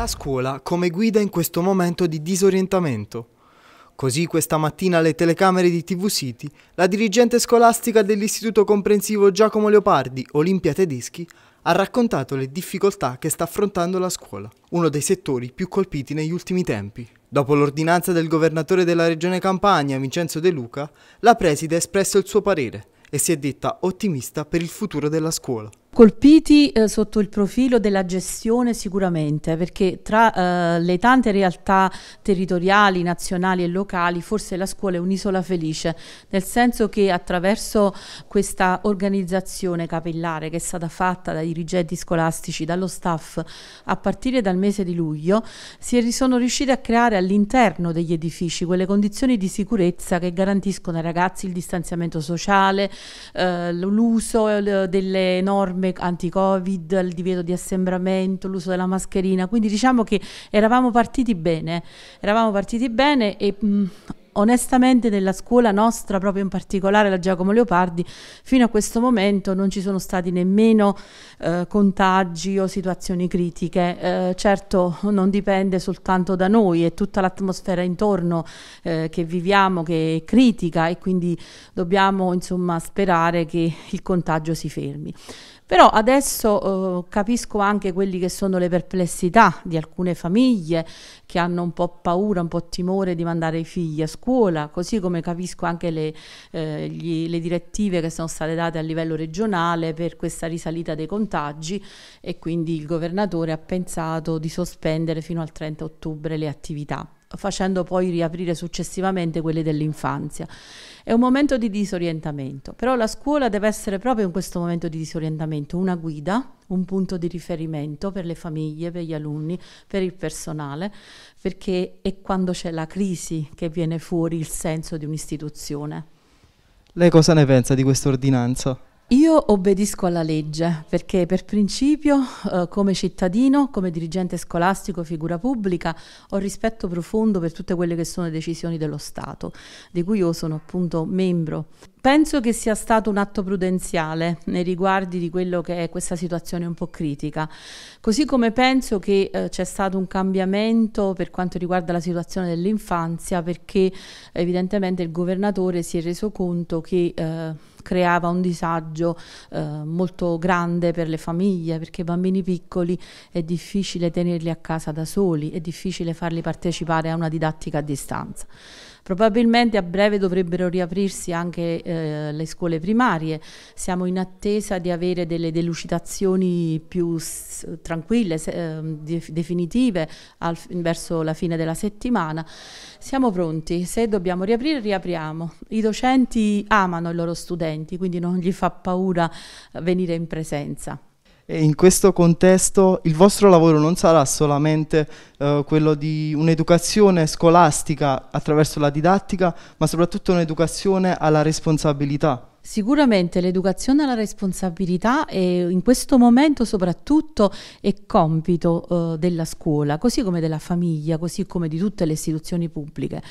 La scuola come guida in questo momento di disorientamento. Così questa mattina alle telecamere di TV City, la dirigente scolastica dell'Istituto Comprensivo Giacomo Leopardi, Olimpia Tedeschi, ha raccontato le difficoltà che sta affrontando la scuola, uno dei settori più colpiti negli ultimi tempi. Dopo l'ordinanza del governatore della regione Campania, Vincenzo De Luca, la preside ha espresso il suo parere e si è detta ottimista per il futuro della scuola. Colpiti eh, sotto il profilo della gestione sicuramente, perché tra eh, le tante realtà territoriali, nazionali e locali, forse la scuola è un'isola felice, nel senso che attraverso questa organizzazione capillare che è stata fatta dai dirigenti scolastici, dallo staff, a partire dal mese di luglio, si sono riusciti a creare all'interno degli edifici quelle condizioni di sicurezza che garantiscono ai ragazzi il distanziamento sociale, eh, l'uso eh, delle norme norme anti-covid, il divieto di assembramento, l'uso della mascherina, quindi diciamo che eravamo partiti bene, eravamo partiti bene e mh, mm, onestamente nella scuola nostra, proprio in particolare la Giacomo Leopardi, fino a questo momento non ci sono stati nemmeno eh, contagi o situazioni critiche. Eh, certo non dipende soltanto da noi, è tutta l'atmosfera intorno eh, che viviamo che è critica e quindi dobbiamo insomma sperare che il contagio si fermi. Però adesso eh, capisco anche quelle che sono le perplessità di alcune famiglie che hanno un po' paura, un po' timore di mandare i figli a scuola scuola, così come capisco anche le, eh, gli, le direttive che sono state date a livello regionale per questa risalita dei contagi e quindi il governatore ha pensato di sospendere fino al 30 ottobre le attività facendo poi riaprire successivamente quelle dell'infanzia. È un momento di disorientamento, però la scuola deve essere proprio in questo momento di disorientamento una guida, un punto di riferimento per le famiglie, per gli alunni, per il personale, perché è quando c'è la crisi che viene fuori il senso di un'istituzione. Lei cosa ne pensa di questa ordinanza? Io obbedisco alla legge perché per principio eh, come cittadino, come dirigente scolastico, figura pubblica ho rispetto profondo per tutte quelle che sono le decisioni dello Stato, di cui io sono appunto membro. Penso che sia stato un atto prudenziale nei riguardi di quello che è questa situazione un po' critica, così come penso che eh, c'è stato un cambiamento per quanto riguarda la situazione dell'infanzia perché evidentemente il governatore si è reso conto che eh, creava un disagio eh, molto grande per le famiglie perché i bambini piccoli è difficile tenerli a casa da soli, è difficile farli partecipare a una didattica a distanza. Probabilmente a breve dovrebbero riaprirsi anche eh, eh, le scuole primarie, siamo in attesa di avere delle delucidazioni più tranquille, eh, definitive al, verso la fine della settimana. Siamo pronti, se dobbiamo riaprire riapriamo. I docenti amano i loro studenti, quindi non gli fa paura venire in presenza in questo contesto il vostro lavoro non sarà solamente eh, quello di un'educazione scolastica attraverso la didattica, ma soprattutto un'educazione alla responsabilità. Sicuramente l'educazione alla responsabilità è, in questo momento soprattutto è compito eh, della scuola, così come della famiglia, così come di tutte le istituzioni pubbliche.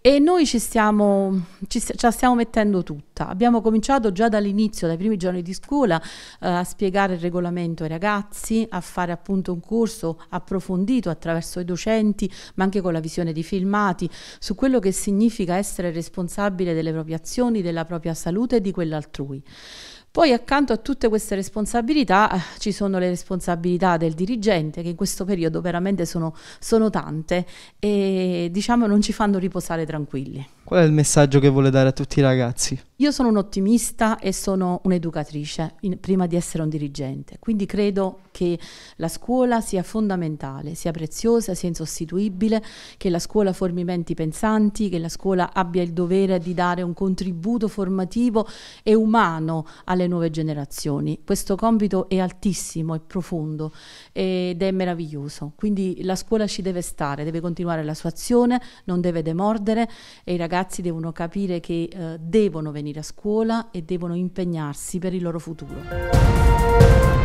E noi ci stiamo, ci stiamo mettendo tutti tutta. Abbiamo cominciato già dall'inizio, dai primi giorni di scuola, eh, a spiegare il regolamento ai ragazzi, a fare appunto un corso approfondito attraverso i docenti, ma anche con la visione di filmati, su quello che significa essere responsabile delle proprie azioni, della propria salute e di quella altrui. Poi accanto a tutte queste responsabilità eh, ci sono le responsabilità del dirigente che in questo periodo veramente sono, sono tante e diciamo non ci fanno riposare tranquilli. Qual è il messaggio che vuole dare a tutti i ragazzi? Io sono un ottimista e sono un'educatrice in, prima di essere un dirigente, quindi credo che la scuola sia fondamentale, sia preziosa, sia insostituibile, che la scuola formi menti pensanti, che la scuola abbia il dovere di dare un contributo formativo e umano alle nuove generazioni. Questo compito è altissimo, è profondo ed è meraviglioso. Quindi la scuola ci deve stare, deve continuare la sua azione, non deve demordere e i ragazzi devono capire che eh, devono venire a scuola e devono impegnarsi per il loro futuro.